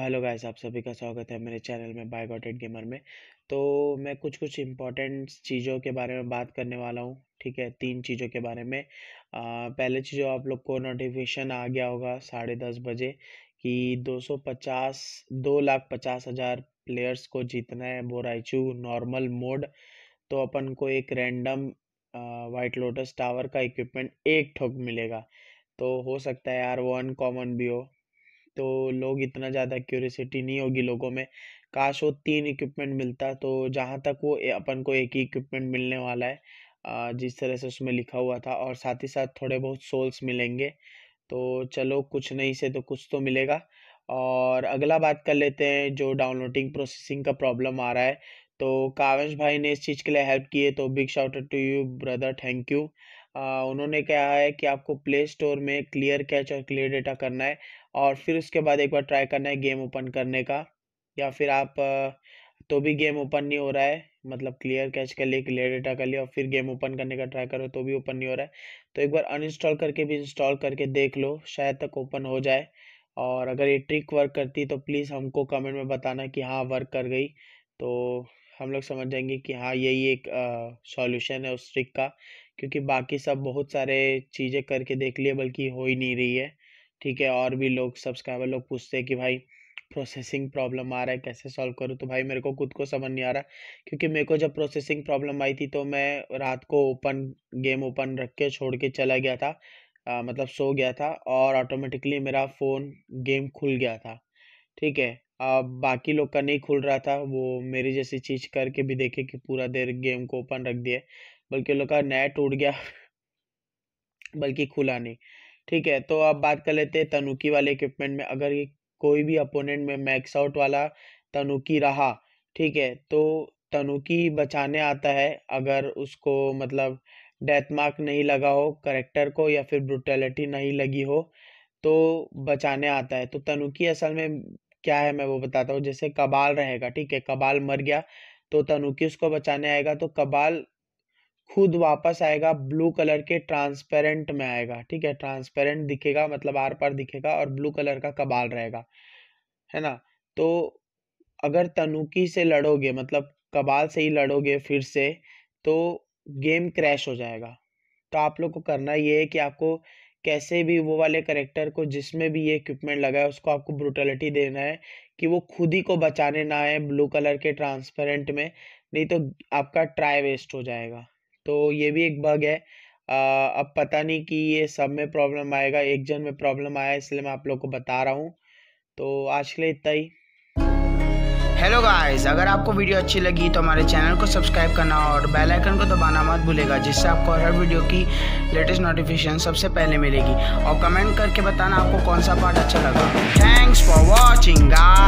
hello guys आप सभी का स्वागत है मेरे चैनल में बाय गॉटेड गेमर में तो मैं कुछ कुछ इम्पोर्टेंट चीज़ों के बारे में बात करने वाला हूँ ठीक है तीन चीज़ों के बारे में आ, पहले चीज़ आप लोग को नोटिफिकेशन आ गया होगा साढ़े दस बजे कि 250 दो लाख पचास हज़ार प्लेयर्स को जीतना है बोराइचू नॉर्मल मोड तो अपन को एक रैंडम वाइट लोटस टावर का इक्विपमेंट एक ठोक मिलेगा तो हो सकता है यार वन कॉमन भी हो तो लोग इतना ज़्यादा क्यूरियसिटी नहीं होगी लोगों में काश वो तीन इक्विपमेंट मिलता तो जहाँ तक वो अपन को एक ही इक्विपमेंट मिलने वाला है जिस तरह से उसमें लिखा हुआ था और साथ ही साथ थोड़े बहुत सोल्स मिलेंगे तो चलो कुछ नहीं से तो कुछ तो मिलेगा और अगला बात कर लेते हैं जो डाउनलोडिंग प्रोसेसिंग का प्रॉब्लम आ रहा है तो कावेश भाई ने इस चीज़ के लिए हेल्प की है तो big shout to you brother thank you आ, उन्होंने कहा है कि आपको प्ले स्टोर में क्लियर कैच और क्लियर डेटा करना है और फिर उसके बाद एक बार ट्राई करना है गेम ओपन करने का या फिर आप तो भी गेम ओपन नहीं हो रहा है मतलब क्लियर कैच कर लिए क्लियर डेटा कर लिया और फिर गेम ओपन करने का ट्राई करो तो भी ओपन नहीं हो रहा है तो एक बार अनइंस्टॉल करके भी इंस्टॉल करके देख लो शायद तक ओपन हो जाए और अगर ये ट्रिक वर्क करती तो प्लीज़ हमको कमेंट में बताना कि हाँ वर्क कर गई तो हम लोग समझ जाएंगे कि हाँ यही एक सॉल्यूशन है उस ट्रिक का क्योंकि बाकी सब बहुत सारे चीज़ें करके देख लिए बल्कि हो ही नहीं रही है ठीक है और भी लोग सब्सक्राइबर लोग पूछते हैं कि भाई प्रोसेसिंग प्रॉब्लम आ रहा है कैसे सॉल्व करूँ तो भाई मेरे को खुद को समझ नहीं आ रहा क्योंकि मेरे को जब प्रोसेसिंग प्रॉब्लम आई थी तो मैं रात को ओपन गेम ओपन रख के छोड़ के चला गया था आ, मतलब सो गया था और ऑटोमेटिकली मेरा फ़ोन गेम खुल गया था ठीक है अब बाकी लोग का नहीं खुल रहा था वो मेरी जैसी चीज़ करके भी देखे कि पूरा देर गेम को ओपन रख दिया बल्कि लोग का नेट उड़ गया बल्कि खुला नहीं ठीक है तो अब बात कर लेते हैं तनुकी वाले इक्विपमेंट में अगर ये कोई भी अपोनेंट में मैक्स आउट वाला तनुकी रहा ठीक है तो तनुकी बचाने आता है अगर उसको मतलब डेथ मार्क नहीं लगा हो करेक्टर को या फिर ब्रुटेलिटी नहीं लगी हो तो बचाने आता है तो तनुकी असल में क्या है मैं वो बताता हूँ जैसे कबाल रहेगा ठीक है कबाल मर गया तो तनुकी उसको बचाने आएगा तो कबाल खुद वापस आएगा ब्लू कलर के ट्रांसपेरेंट में आएगा ठीक है ट्रांसपेरेंट दिखेगा मतलब आर पार दिखेगा और ब्लू कलर का कबाल रहेगा है ना तो अगर तनुकी से लड़ोगे मतलब कबाल से ही लड़ोगे फिर से तो गेम क्रैश हो जाएगा तो आप लोग को करना ये है कि आपको कैसे भी वो वाले करेक्टर को जिसमें भी ये इक्विपमेंट लगा है उसको आपको ब्रूटलिटी देना है कि वो खुद ही को बचाने ना आए ब्लू कलर के ट्रांसपेरेंट में नहीं तो आपका ट्राई वेस्ट हो जाएगा तो ये भी एक बग है आ, अब पता नहीं कि ये सब में प्रॉब्लम आएगा एक जन में प्रॉब्लम आया इसलिए मैं आप लोग को बता रहा हूँ तो आज के लिए इतना ही हेलो गाइस अगर आपको वीडियो अच्छी लगी तो हमारे चैनल को सब्सक्राइब करना और बेल आइकन को दबाना मत भूलेगा जिससे आपको हर वीडियो की लेटेस्ट नोटिफिकेशन सबसे पहले मिलेगी और कमेंट करके बताना आपको कौन सा पार्ट अच्छा लगा थैंक्स फॉर वॉचिंग गाइस